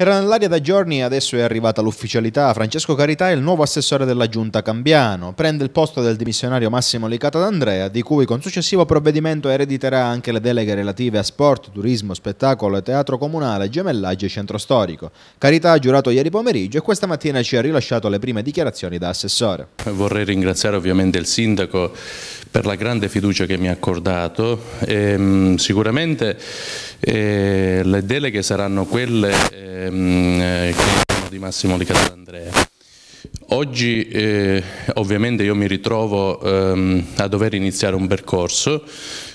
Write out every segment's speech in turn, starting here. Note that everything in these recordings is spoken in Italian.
Era nell'aria da giorni e adesso è arrivata l'ufficialità. Francesco Carità è il nuovo assessore della giunta Cambiano. Prende il posto del dimissionario Massimo Licata d'Andrea, di cui con successivo provvedimento erediterà anche le deleghe relative a sport, turismo, spettacolo e teatro comunale, gemellaggio e centro storico. Carità ha giurato ieri pomeriggio e questa mattina ci ha rilasciato le prime dichiarazioni da assessore. Vorrei ringraziare ovviamente il sindaco per la grande fiducia che mi ha accordato. E, ehm, sicuramente eh, le deleghe saranno quelle ehm, eh, che sono di Massimo Licata Andrea. Oggi eh, ovviamente io mi ritrovo ehm, a dover iniziare un percorso,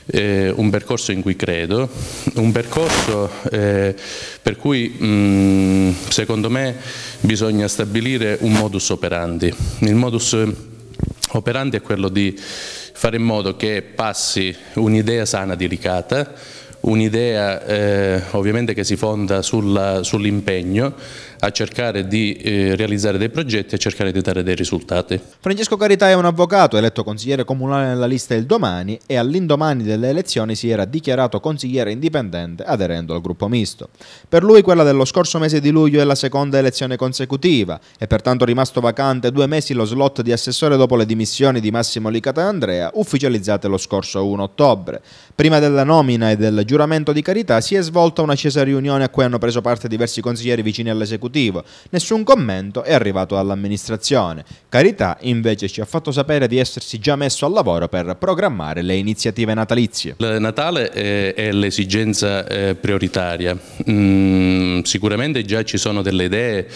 eh, un percorso in cui credo, un percorso eh, per cui mh, mm, secondo me bisogna stabilire un modus operandi. Il modus operandi è quello di fare in modo che passi un'idea sana di ricata, un'idea eh, ovviamente che si fonda sull'impegno sull a cercare di eh, realizzare dei progetti e cercare di dare dei risultati. Francesco Carità è un avvocato eletto consigliere comunale nella lista il domani e all'indomani delle elezioni si era dichiarato consigliere indipendente aderendo al gruppo misto. Per lui quella dello scorso mese di luglio è la seconda elezione consecutiva e pertanto rimasto vacante due mesi lo slot di assessore dopo le dimissioni di Massimo Licata e Andrea ufficializzate lo scorso 1 ottobre. Prima della nomina e del giudizio giuramento di carità si è svolta una accesa riunione a cui hanno preso parte diversi consiglieri vicini all'esecutivo. Nessun commento è arrivato dall'amministrazione. Carità invece ci ha fatto sapere di essersi già messo al lavoro per programmare le iniziative natalizie. Il Natale eh, è l'esigenza eh, prioritaria. Mm, sicuramente già ci sono delle idee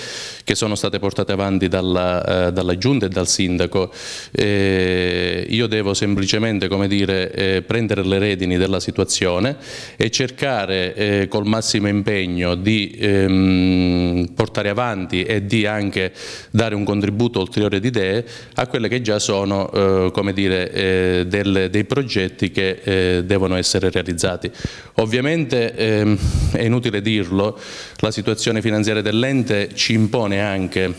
che sono state portate avanti dalla, eh, dalla Giunta e dal Sindaco. Io devo semplicemente dire, prendere le redini della situazione e cercare eh, col massimo impegno di ehm, portare avanti e di anche dare un contributo ulteriore di idee a quelle che già sono eh, come dire, eh, del, dei progetti che eh, devono essere realizzati. Ovviamente ehm, è inutile dirlo, la situazione finanziaria dell'ente ci impone anche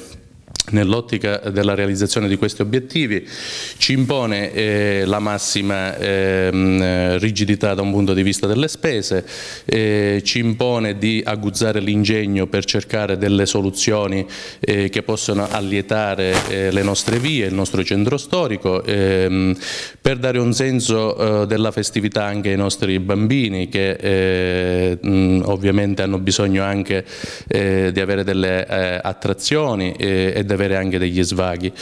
nell'ottica della realizzazione di questi obiettivi ci impone eh, la massima eh, rigidità da un punto di vista delle spese, eh, ci impone di aguzzare l'ingegno per cercare delle soluzioni eh, che possano allietare eh, le nostre vie, il nostro centro storico, ehm, per dare un senso eh, della festività anche ai nostri bambini che mh, ovviamente hanno bisogno anche di avere delle attrazioni e da avere anche degli svaghi.